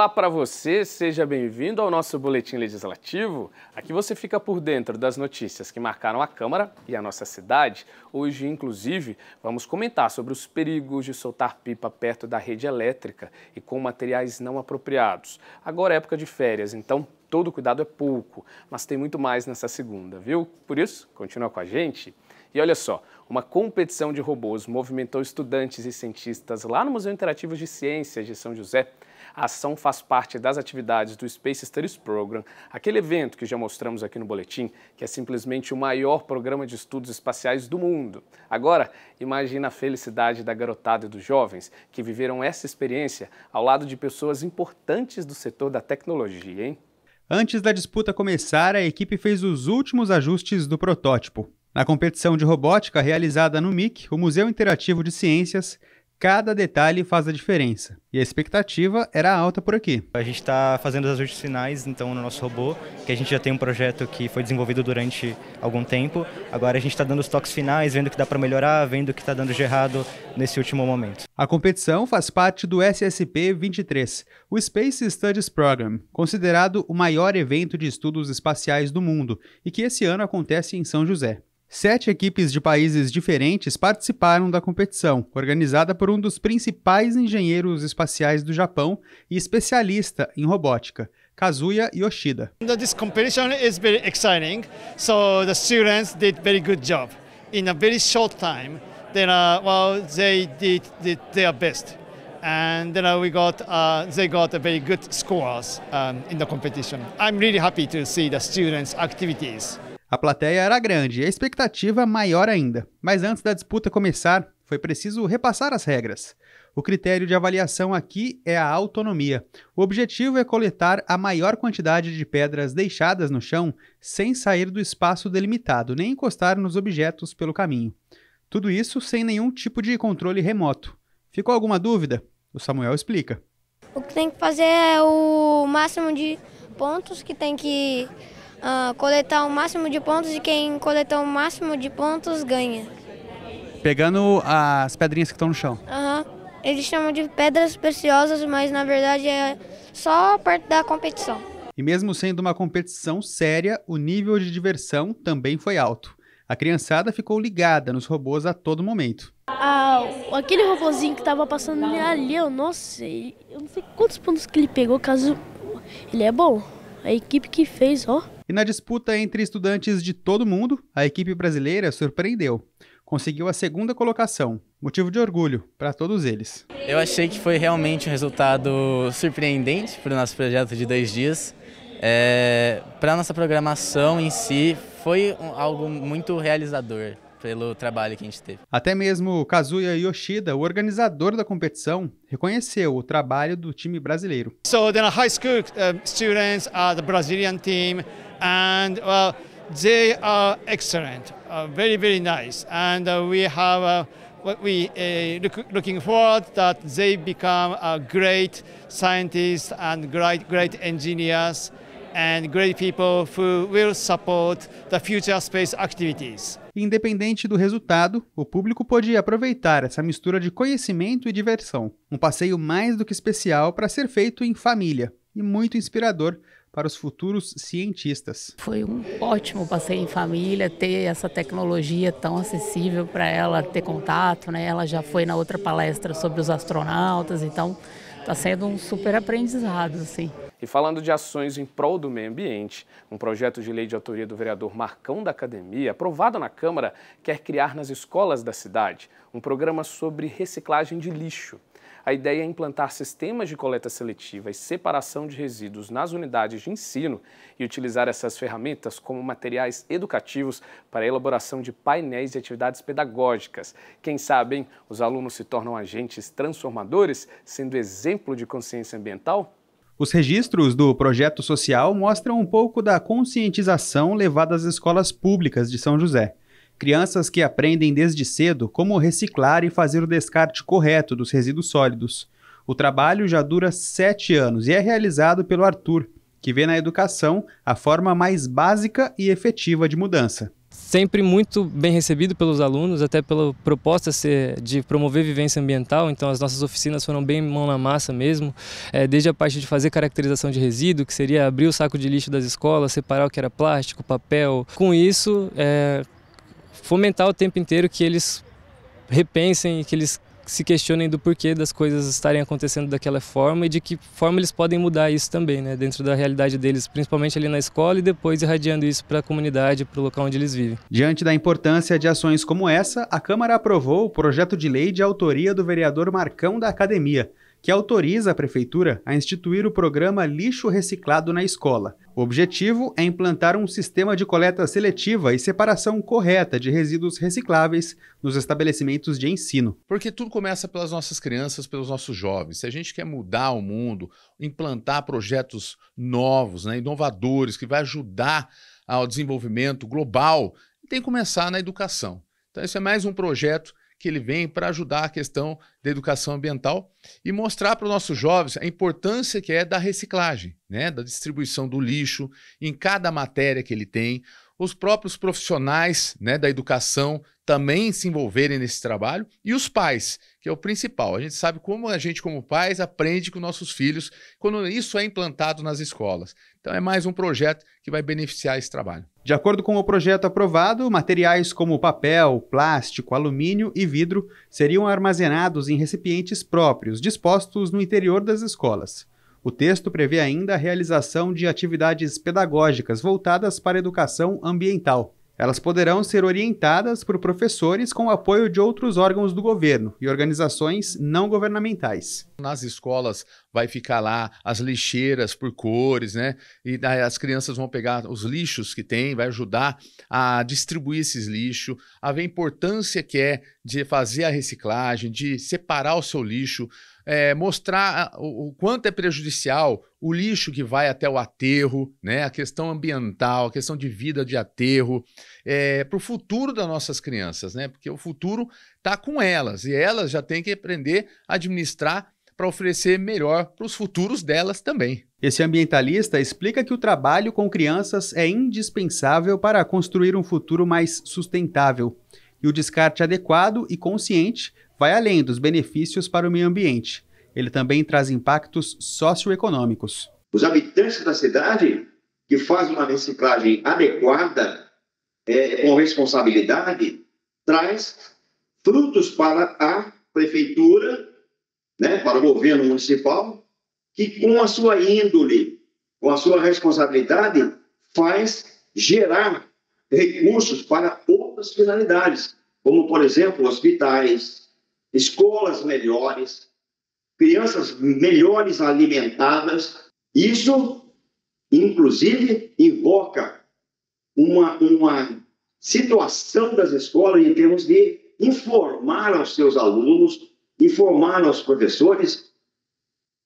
Olá para você, seja bem-vindo ao nosso Boletim Legislativo. Aqui você fica por dentro das notícias que marcaram a Câmara e a nossa cidade. Hoje, inclusive, vamos comentar sobre os perigos de soltar pipa perto da rede elétrica e com materiais não apropriados. Agora é época de férias, então todo cuidado é pouco, mas tem muito mais nessa segunda, viu? Por isso, continua com a gente. E olha só, uma competição de robôs movimentou estudantes e cientistas lá no Museu Interativo de Ciências de São José a ação faz parte das atividades do Space Studies Program, aquele evento que já mostramos aqui no boletim, que é simplesmente o maior programa de estudos espaciais do mundo. Agora, imagine a felicidade da garotada e dos jovens que viveram essa experiência ao lado de pessoas importantes do setor da tecnologia, hein? Antes da disputa começar, a equipe fez os últimos ajustes do protótipo. Na competição de robótica realizada no MIC, o Museu Interativo de Ciências Cada detalhe faz a diferença. E a expectativa era alta por aqui. A gente está fazendo os ajustes finais, então, no nosso robô, que a gente já tem um projeto que foi desenvolvido durante algum tempo. Agora a gente está dando os toques finais, vendo o que dá para melhorar, vendo o que está dando de errado nesse último momento. A competição faz parte do SSP 23, o Space Studies Program, considerado o maior evento de estudos espaciais do mundo e que esse ano acontece em São José. Sete equipes de países diferentes participaram da competição, organizada por um dos principais engenheiros espaciais do Japão e especialista em robótica, Kazuya Yoshida. This competition is very exciting, so the students did very good job. In a very short time, then uh, well they did, did their best, and then uh, we got uh, they got very good scores um, in the competition. I'm really happy to see the students' activities. A plateia era grande e a expectativa maior ainda. Mas antes da disputa começar, foi preciso repassar as regras. O critério de avaliação aqui é a autonomia. O objetivo é coletar a maior quantidade de pedras deixadas no chão sem sair do espaço delimitado, nem encostar nos objetos pelo caminho. Tudo isso sem nenhum tipo de controle remoto. Ficou alguma dúvida? O Samuel explica. O que tem que fazer é o máximo de pontos que tem que uh, coletar o máximo de pontos e quem coletar o máximo de pontos ganha. Pegando as pedrinhas que estão no chão. Aham. Uhum. Eles chamam de pedras preciosas, mas na verdade é só parte da competição. E mesmo sendo uma competição séria, o nível de diversão também foi alto. A criançada ficou ligada nos robôs a todo momento. Ah, aquele robôzinho que estava passando ali, eu não sei, eu não sei quantos pontos que ele pegou, caso ele é bom. A equipe que fez, ó. E na disputa entre estudantes de todo mundo, a equipe brasileira surpreendeu. Conseguiu a segunda colocação, motivo de orgulho para todos eles. Eu achei que foi realmente um resultado surpreendente para o nosso projeto de dois dias. É, para a nossa programação em si, foi algo muito realizador pelo trabalho que a gente teve. Até mesmo Kazuya Yoshida, o organizador da competição, reconheceu o trabalho do time brasileiro. So then high school uh, students are uh, the Brazilian team and well, they are excellent, uh, very, very nice. And uh, we have uh, what we uh, look, looking forward that they become uh, great scientists and great, great engineers and great people who will support the future space activities. Independente do resultado, o público podia aproveitar essa mistura de conhecimento e diversão. Um passeio mais do que especial para ser feito em família e muito inspirador para os futuros cientistas. Foi um ótimo passeio em família, ter essa tecnologia tão acessível para ela ter contato, né? Ela já foi na outra palestra sobre os astronautas, então está sendo um super aprendizado, assim. E falando de ações em prol do meio ambiente, um projeto de lei de autoria do vereador Marcão da Academia, aprovado na Câmara, quer criar nas escolas da cidade um programa sobre reciclagem de lixo. A ideia é implantar sistemas de coleta seletiva e separação de resíduos nas unidades de ensino e utilizar essas ferramentas como materiais educativos para a elaboração de painéis e atividades pedagógicas. Quem sabe, hein, os alunos se tornam agentes transformadores, sendo exemplo de consciência ambiental? Os registros do projeto social mostram um pouco da conscientização levada às escolas públicas de São José crianças que aprendem desde cedo como reciclar e fazer o descarte correto dos resíduos sólidos. O trabalho já dura sete anos e é realizado pelo Arthur, que vê na educação a forma mais básica e efetiva de mudança. Sempre muito bem recebido pelos alunos, até pela proposta de promover vivência ambiental, então as nossas oficinas foram bem mão na massa mesmo, é, desde a parte de fazer caracterização de resíduo, que seria abrir o saco de lixo das escolas, separar o que era plástico, papel. Com isso, é, fomentar o tempo inteiro que eles repensem, que eles se questionem do porquê das coisas estarem acontecendo daquela forma e de que forma eles podem mudar isso também, né, dentro da realidade deles, principalmente ali na escola e depois irradiando isso para a comunidade, para o local onde eles vivem. Diante da importância de ações como essa, a Câmara aprovou o projeto de lei de autoria do vereador Marcão da Academia que autoriza a Prefeitura a instituir o programa Lixo Reciclado na Escola. O objetivo é implantar um sistema de coleta seletiva e separação correta de resíduos recicláveis nos estabelecimentos de ensino. Porque tudo começa pelas nossas crianças, pelos nossos jovens. Se a gente quer mudar o mundo, implantar projetos novos, né, inovadores, que vai ajudar ao desenvolvimento global, tem que começar na educação. Então, esse é mais um projeto que ele vem para ajudar a questão da educação ambiental e mostrar para os nossos jovens a importância que é da reciclagem, né? da distribuição do lixo em cada matéria que ele tem, os próprios profissionais né, da educação também se envolverem nesse trabalho e os pais, que é o principal. A gente sabe como a gente, como pais, aprende com nossos filhos quando isso é implantado nas escolas. Então, é mais um projeto que vai beneficiar esse trabalho. De acordo com o projeto aprovado, materiais como papel, plástico, alumínio e vidro seriam armazenados em recipientes próprios, dispostos no interior das escolas. O texto prevê ainda a realização de atividades pedagógicas voltadas para a educação ambiental. Elas poderão ser orientadas por professores com o apoio de outros órgãos do governo e organizações não governamentais. Nas escolas vai ficar lá as lixeiras por cores, né? E as crianças vão pegar os lixos que tem, vai ajudar a distribuir esses lixos, a ver a importância que é de fazer a reciclagem, de separar o seu lixo é, mostrar o, o, quanto é prejudicial o lixo que vai até o aterro, né? a questão ambiental, a questão de vida de aterro, é, para o futuro das nossas crianças, né? porque o futuro está com elas e elas já têm que aprender a administrar para oferecer melhor para os futuros delas também. Esse ambientalista explica que o trabalho com crianças é indispensável para construir um futuro mais sustentável. E o descarte adequado e consciente vai além dos benefícios para o meio ambiente. Ele também traz impactos socioeconômicos. Os habitantes da cidade que fazem uma reciclagem adequada, é, com responsabilidade, traz frutos para a prefeitura, né, para o governo municipal, que com a sua índole, com a sua responsabilidade, faz gerar recursos para outras finalidades, como, por exemplo, hospitais, escolas melhores, crianças melhores alimentadas. Isso, inclusive, invoca uma, uma situação das escolas em termos de informar aos seus alunos, informar aos professores,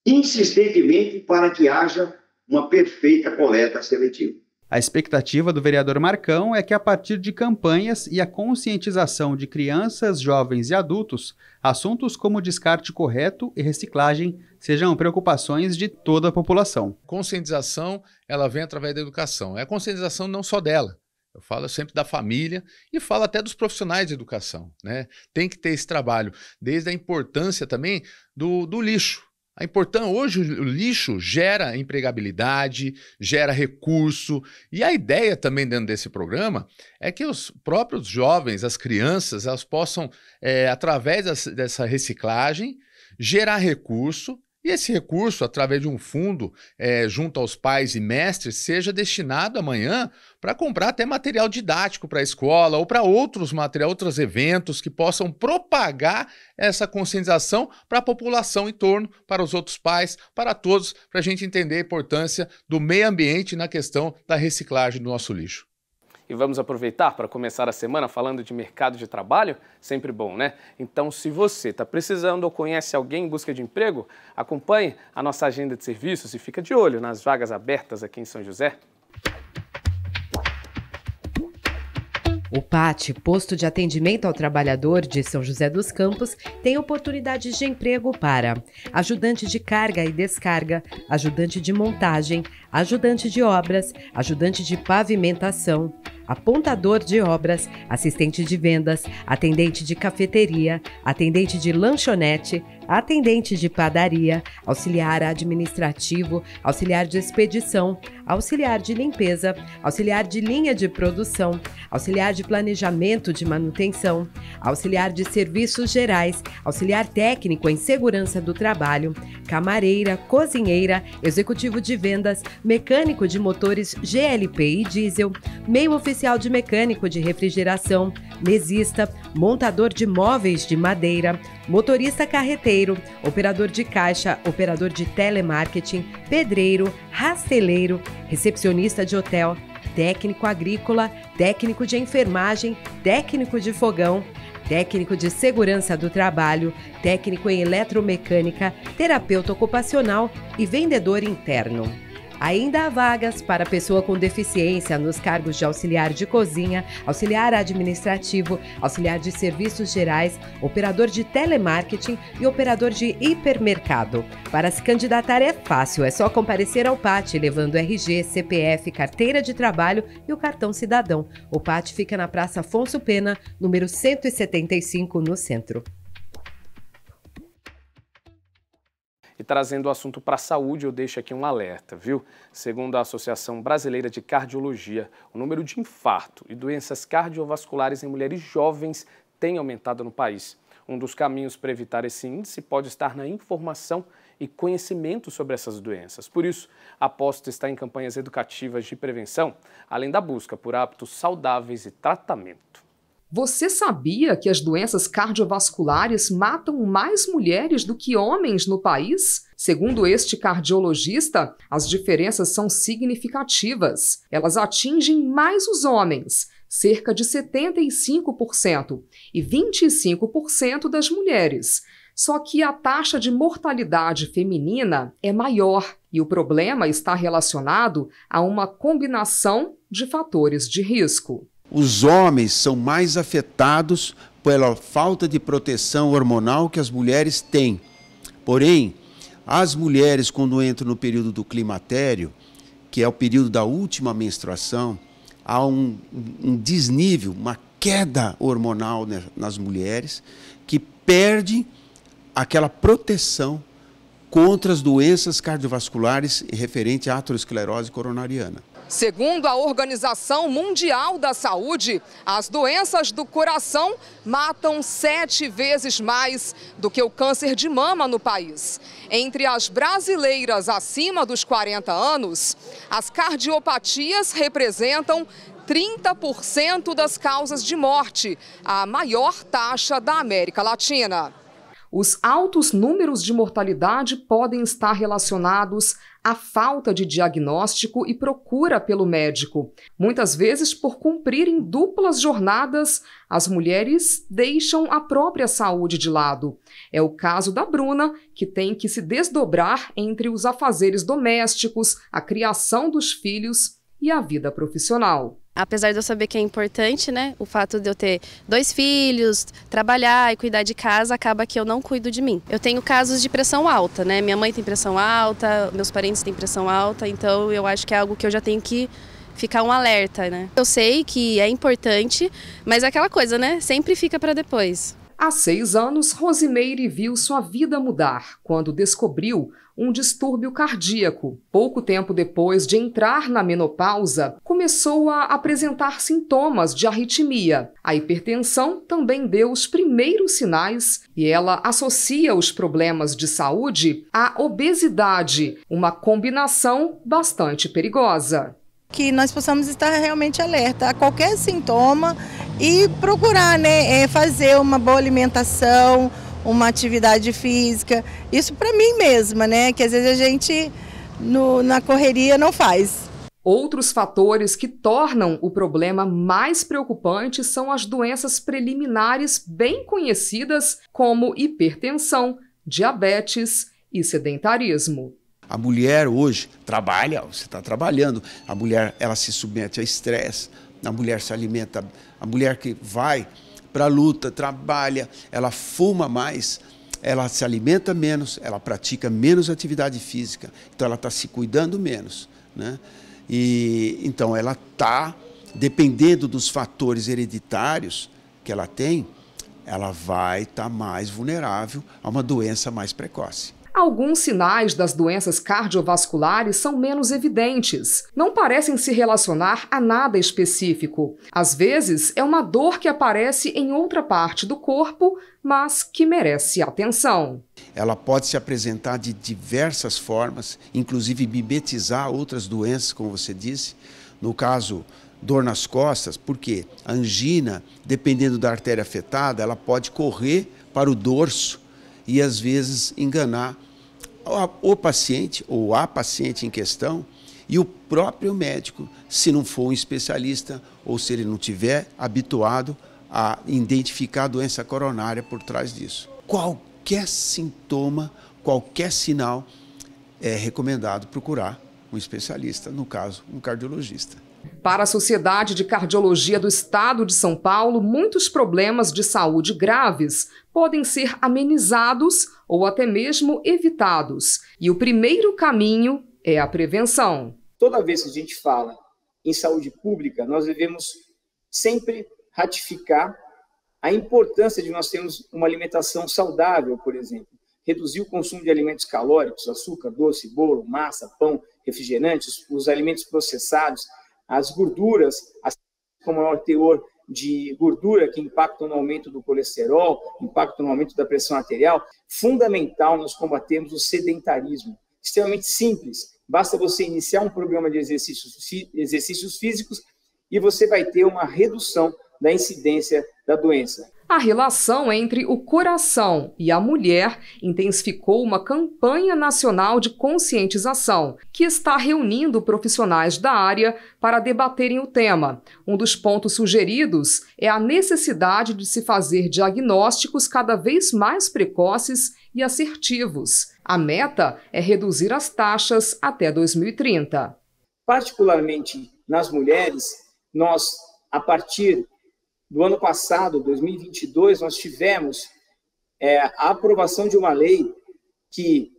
insistentemente para que haja uma perfeita coleta seletiva. A expectativa do vereador Marcão é que, a partir de campanhas e a conscientização de crianças, jovens e adultos, assuntos como descarte correto e reciclagem sejam preocupações de toda a população. Conscientização, ela vem através da educação. É a conscientização não só dela, eu falo sempre da família e falo até dos profissionais de educação. Né? Tem que ter esse trabalho, desde a importância também do, do lixo. A importância hoje o lixo gera empregabilidade, gera recurso e a ideia também dentro desse programa é que os próprios jovens, as crianças, elas possam é, através dessa reciclagem gerar recurso e esse recurso, através de um fundo é, junto aos pais e mestres, seja destinado amanhã para comprar até material didático para a escola ou para outros material, outros eventos que possam propagar essa conscientização para a população em torno, para os outros pais, para todos, para a gente entender a importância do meio ambiente na questão da reciclagem do nosso lixo. E vamos aproveitar para começar a semana falando de mercado de trabalho? Sempre bom, né? Então, se você está precisando ou conhece alguém em busca de emprego, acompanhe a nossa agenda de serviços e fica de olho nas vagas abertas aqui em São José. O PAT, Posto de Atendimento ao Trabalhador de São José dos Campos, tem oportunidades de emprego para ajudante de carga e descarga, ajudante de montagem, ajudante de obras, ajudante de pavimentação, apontador de obras, assistente de vendas, atendente de cafeteria, atendente de lanchonete, atendente de padaria, auxiliar administrativo, auxiliar de expedição, auxiliar de limpeza, auxiliar de linha de produção, auxiliar de planejamento de manutenção, auxiliar de serviços gerais, auxiliar técnico em segurança do trabalho, camareira, cozinheira, executivo de vendas, mecânico de motores GLP e diesel, meio oficial de mecânico de refrigeração, mesista, montador de móveis de madeira, motorista carreteiro, operador de caixa, operador de telemarketing, pedreiro, rasteleiro, recepcionista de hotel, técnico agrícola, técnico de enfermagem, técnico de fogão, técnico de segurança do trabalho, técnico em eletromecânica, terapeuta ocupacional e vendedor interno. Ainda há vagas para pessoa com deficiência nos cargos de auxiliar de cozinha, auxiliar administrativo, auxiliar de serviços gerais, operador de telemarketing e operador de hipermercado. Para se candidatar é fácil, é só comparecer ao PAT levando RG, CPF, carteira de trabalho e o cartão cidadão. O PAT fica na Praça Afonso Pena, número 175, no centro. E trazendo o assunto para a saúde, eu deixo aqui um alerta, viu? Segundo a Associação Brasileira de Cardiologia, o número de infarto e doenças cardiovasculares em mulheres jovens tem aumentado no país. Um dos caminhos para evitar esse índice pode estar na informação e conhecimento sobre essas doenças. Por isso, aposto estar está em campanhas educativas de prevenção, além da busca por hábitos saudáveis e tratamento. Você sabia que as doenças cardiovasculares matam mais mulheres do que homens no país? Segundo este cardiologista, as diferenças são significativas. Elas atingem mais os homens, cerca de 75%, e 25% das mulheres. Só que a taxa de mortalidade feminina é maior e o problema está relacionado a uma combinação de fatores de risco os homens são mais afetados pela falta de proteção hormonal que as mulheres têm. Porém, as mulheres, quando entram no período do climatério, que é o período da última menstruação, há um, um desnível, uma queda hormonal nas mulheres, que perde aquela proteção contra as doenças cardiovasculares referente à aterosclerose coronariana. Segundo a Organização Mundial da Saúde, as doenças do coração matam sete vezes mais do que o câncer de mama no país. Entre as brasileiras acima dos 40 anos, as cardiopatias representam 30% das causas de morte, a maior taxa da América Latina. Os altos números de mortalidade podem estar relacionados a falta de diagnóstico e procura pelo médico. Muitas vezes, por cumprirem duplas jornadas, as mulheres deixam a própria saúde de lado. É o caso da Bruna, que tem que se desdobrar entre os afazeres domésticos, a criação dos filhos e a vida profissional. Apesar de eu saber que é importante, né, o fato de eu ter dois filhos, trabalhar e cuidar de casa, acaba que eu não cuido de mim. Eu tenho casos de pressão alta, né? Minha mãe tem pressão alta, meus parentes têm pressão alta, então eu acho que é algo que eu já tenho que ficar um alerta, né? Eu sei que é importante, mas é aquela coisa, né? Sempre fica para depois. Há seis anos, Rosimeire viu sua vida mudar quando descobriu um distúrbio cardíaco. Pouco tempo depois de entrar na menopausa, começou a apresentar sintomas de arritmia. A hipertensão também deu os primeiros sinais e ela associa os problemas de saúde à obesidade, uma combinação bastante perigosa. Que nós possamos estar realmente alerta a qualquer sintoma e procurar né, é fazer uma boa alimentação, uma atividade física. Isso para mim mesma, né? Que às vezes a gente no, na correria não faz. Outros fatores que tornam o problema mais preocupante são as doenças preliminares bem conhecidas como hipertensão, diabetes e sedentarismo. A mulher hoje trabalha, você está trabalhando, a mulher ela se submete a estresse, a mulher se alimenta a mulher que vai para a luta, trabalha, ela fuma mais, ela se alimenta menos, ela pratica menos atividade física, então ela está se cuidando menos. Né? E, então ela está, dependendo dos fatores hereditários que ela tem, ela vai estar tá mais vulnerável a uma doença mais precoce alguns sinais das doenças cardiovasculares são menos evidentes, não parecem se relacionar a nada específico. Às vezes, é uma dor que aparece em outra parte do corpo, mas que merece atenção. Ela pode se apresentar de diversas formas, inclusive bibetizar outras doenças, como você disse. No caso, dor nas costas, porque a angina, dependendo da artéria afetada, ela pode correr para o dorso e às vezes enganar o paciente ou a paciente em questão e o próprio médico, se não for um especialista ou se ele não tiver habituado a identificar a doença coronária por trás disso. Qualquer sintoma, qualquer sinal é recomendado procurar um especialista, no caso, um cardiologista. Para a Sociedade de Cardiologia do Estado de São Paulo, muitos problemas de saúde graves podem ser amenizados ou até mesmo evitados. E o primeiro caminho é a prevenção. Toda vez que a gente fala em saúde pública, nós devemos sempre ratificar a importância de nós termos uma alimentação saudável, por exemplo. Reduzir o consumo de alimentos calóricos, açúcar, doce, bolo, massa, pão, refrigerantes, os alimentos processados as gorduras, assim com maior é teor de gordura, que impactam no aumento do colesterol, impactam no aumento da pressão arterial, fundamental nós combatermos o sedentarismo. Extremamente simples. Basta você iniciar um programa de exercícios, exercícios físicos e você vai ter uma redução da incidência da doença. A relação entre o coração e a mulher intensificou uma campanha nacional de conscientização, que está reunindo profissionais da área para debaterem o tema. Um dos pontos sugeridos é a necessidade de se fazer diagnósticos cada vez mais precoces e assertivos. A meta é reduzir as taxas até 2030. Particularmente nas mulheres, nós, a partir no ano passado, 2022, nós tivemos é, a aprovação de uma lei que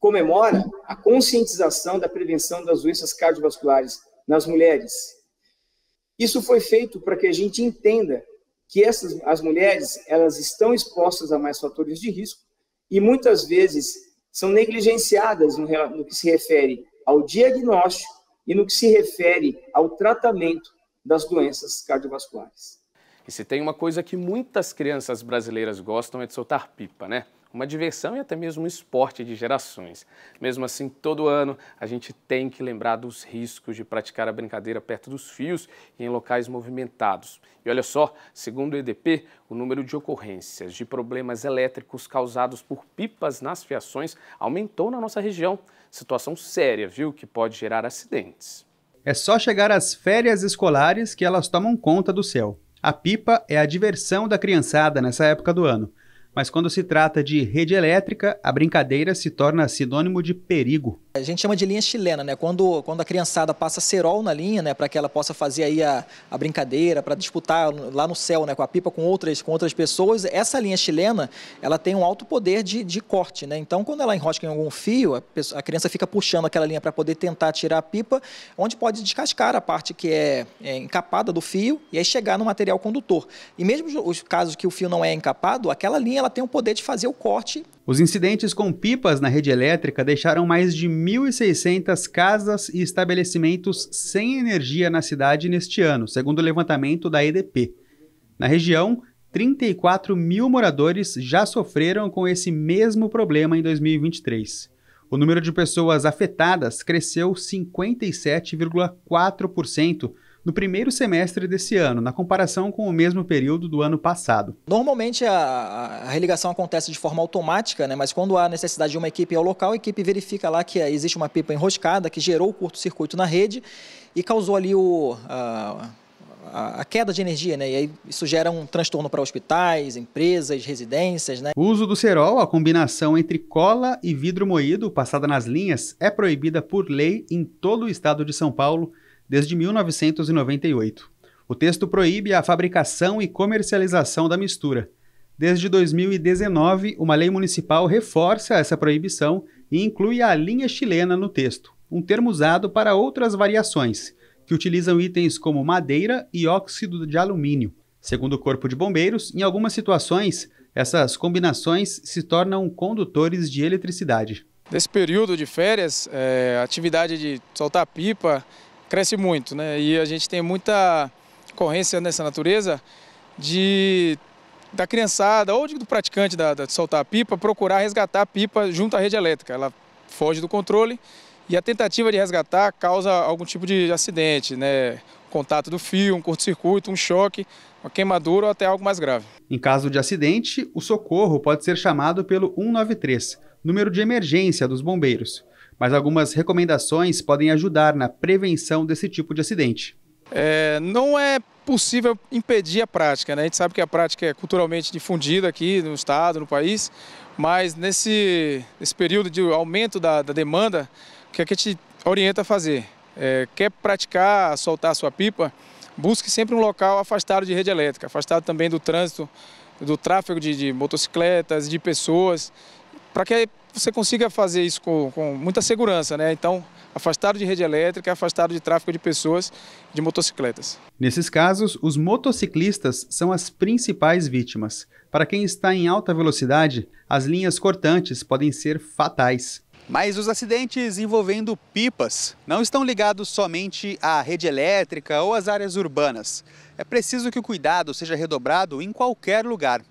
comemora a conscientização da prevenção das doenças cardiovasculares nas mulheres. Isso foi feito para que a gente entenda que essas, as mulheres elas estão expostas a mais fatores de risco e muitas vezes são negligenciadas no, no que se refere ao diagnóstico e no que se refere ao tratamento das doenças cardiovasculares. E se tem uma coisa que muitas crianças brasileiras gostam é de soltar pipa, né? Uma diversão e até mesmo um esporte de gerações. Mesmo assim, todo ano a gente tem que lembrar dos riscos de praticar a brincadeira perto dos fios e em locais movimentados. E olha só, segundo o EDP, o número de ocorrências de problemas elétricos causados por pipas nas fiações aumentou na nossa região. Situação séria, viu, que pode gerar acidentes. É só chegar às férias escolares que elas tomam conta do céu. A pipa é a diversão da criançada nessa época do ano. Mas quando se trata de rede elétrica, a brincadeira se torna sinônimo de perigo. A gente chama de linha chilena, né? Quando, quando a criançada passa cerol na linha, né? Para que ela possa fazer aí a, a brincadeira, para disputar lá no céu, né? Com a pipa, com outras, com outras pessoas. Essa linha chilena, ela tem um alto poder de, de corte, né? Então, quando ela enrosca em algum fio, a, pessoa, a criança fica puxando aquela linha para poder tentar tirar a pipa, onde pode descascar a parte que é, é, encapada do fio e aí chegar no material condutor. E mesmo os casos que o fio não é encapado, aquela linha ela tem o poder de fazer o corte os incidentes com pipas na rede elétrica deixaram mais de 1.600 casas e estabelecimentos sem energia na cidade neste ano, segundo o levantamento da EDP. Na região, 34 mil moradores já sofreram com esse mesmo problema em 2023. O número de pessoas afetadas cresceu 57,4% no primeiro semestre desse ano, na comparação com o mesmo período do ano passado. Normalmente a, a religação acontece de forma automática, né? mas quando há necessidade de uma equipe ao local, a equipe verifica lá que é, existe uma pipa enroscada que gerou o curto-circuito na rede e causou ali o. A, a queda de energia, né? E aí isso gera um transtorno para hospitais, empresas, residências, né? O uso do cerol, a combinação entre cola e vidro moído passada nas linhas, é proibida por lei em todo o estado de São Paulo desde 1998. O texto proíbe a fabricação e comercialização da mistura. Desde 2019, uma lei municipal reforça essa proibição e inclui a linha chilena no texto, um termo usado para outras variações, que utilizam itens como madeira e óxido de alumínio. Segundo o Corpo de Bombeiros, em algumas situações, essas combinações se tornam condutores de eletricidade. Nesse período de férias, é, atividade de soltar pipa cresce muito, né? E a gente tem muita ocorrência nessa natureza de da criançada ou de, do praticante da, da, de soltar a pipa procurar resgatar a pipa junto à rede elétrica. Ela foge do controle e a tentativa de resgatar causa algum tipo de acidente, né? Contato do fio, um curto-circuito, um choque, uma queimadura ou até algo mais grave. Em caso de acidente, o socorro pode ser chamado pelo 193, número de emergência dos bombeiros mas algumas recomendações podem ajudar na prevenção desse tipo de acidente. É, não é possível impedir a prática, né? A gente sabe que a prática é culturalmente difundida aqui no estado, no país, mas nesse, nesse período de aumento da, da demanda, o que, é que a gente orienta a fazer? É, quer praticar, soltar a sua pipa, busque sempre um local afastado de rede elétrica, afastado também do trânsito, do tráfego de, de motocicletas, de pessoas, para que você consiga fazer isso com, com muita segurança, né? Então, afastado de rede elétrica, afastado de tráfego de pessoas, de motocicletas. Nesses casos, os motociclistas são as principais vítimas. Para quem está em alta velocidade, as linhas cortantes podem ser fatais. Mas os acidentes envolvendo pipas não estão ligados somente à rede elétrica ou às áreas urbanas. É preciso que o cuidado seja redobrado em qualquer lugar.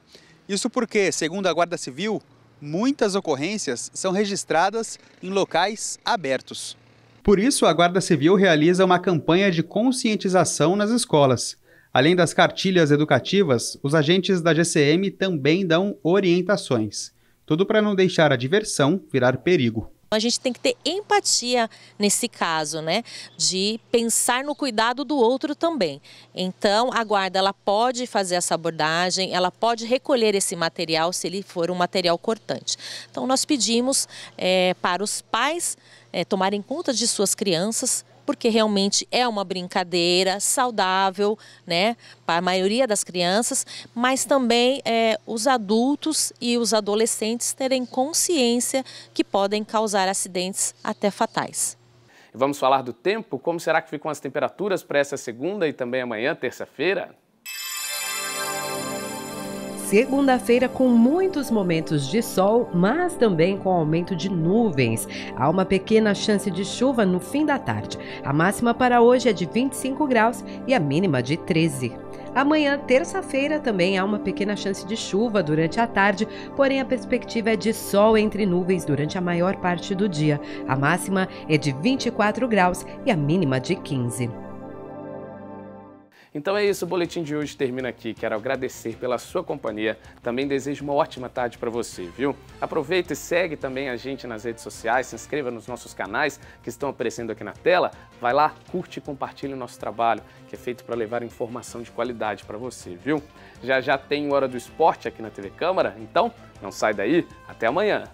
Isso porque, segundo a Guarda Civil, muitas ocorrências são registradas em locais abertos. Por isso, a Guarda Civil realiza uma campanha de conscientização nas escolas. Além das cartilhas educativas, os agentes da GCM também dão orientações. Tudo para não deixar a diversão virar perigo. Então, a gente tem que ter empatia nesse caso, né? De pensar no cuidado do outro também. Então, a guarda ela pode fazer essa abordagem, ela pode recolher esse material se ele for um material cortante. Então, nós pedimos é, para os pais é, tomarem conta de suas crianças, porque realmente é uma brincadeira saudável, né, para a maioria das crianças, mas também é, os adultos e os adolescentes terem consciência que podem causar acidentes até fatais. Vamos falar do tempo? Como será que ficam as temperaturas para essa segunda e também amanhã, terça-feira? Segunda-feira com muitos momentos de sol, mas também com aumento de nuvens. Há uma pequena chance de chuva no fim da tarde. A máxima para hoje é de 25 graus e a mínima de 13. Amanhã, terça-feira, também há uma pequena chance de chuva durante a tarde, porém a perspectiva é de sol entre nuvens durante a maior parte do dia. A máxima é de 24 graus e a mínima de 15. Então é isso, o boletim de hoje termina aqui. Quero agradecer pela sua companhia. Também desejo uma ótima tarde para você, viu? Aproveita e segue também a gente nas redes sociais, se inscreva nos nossos canais que estão aparecendo aqui na tela. Vai lá, curte e compartilhe o nosso trabalho, que é feito para levar informação de qualidade para você, viu? Já já tem Hora do Esporte aqui na TV Câmara, então não sai daí, até amanhã.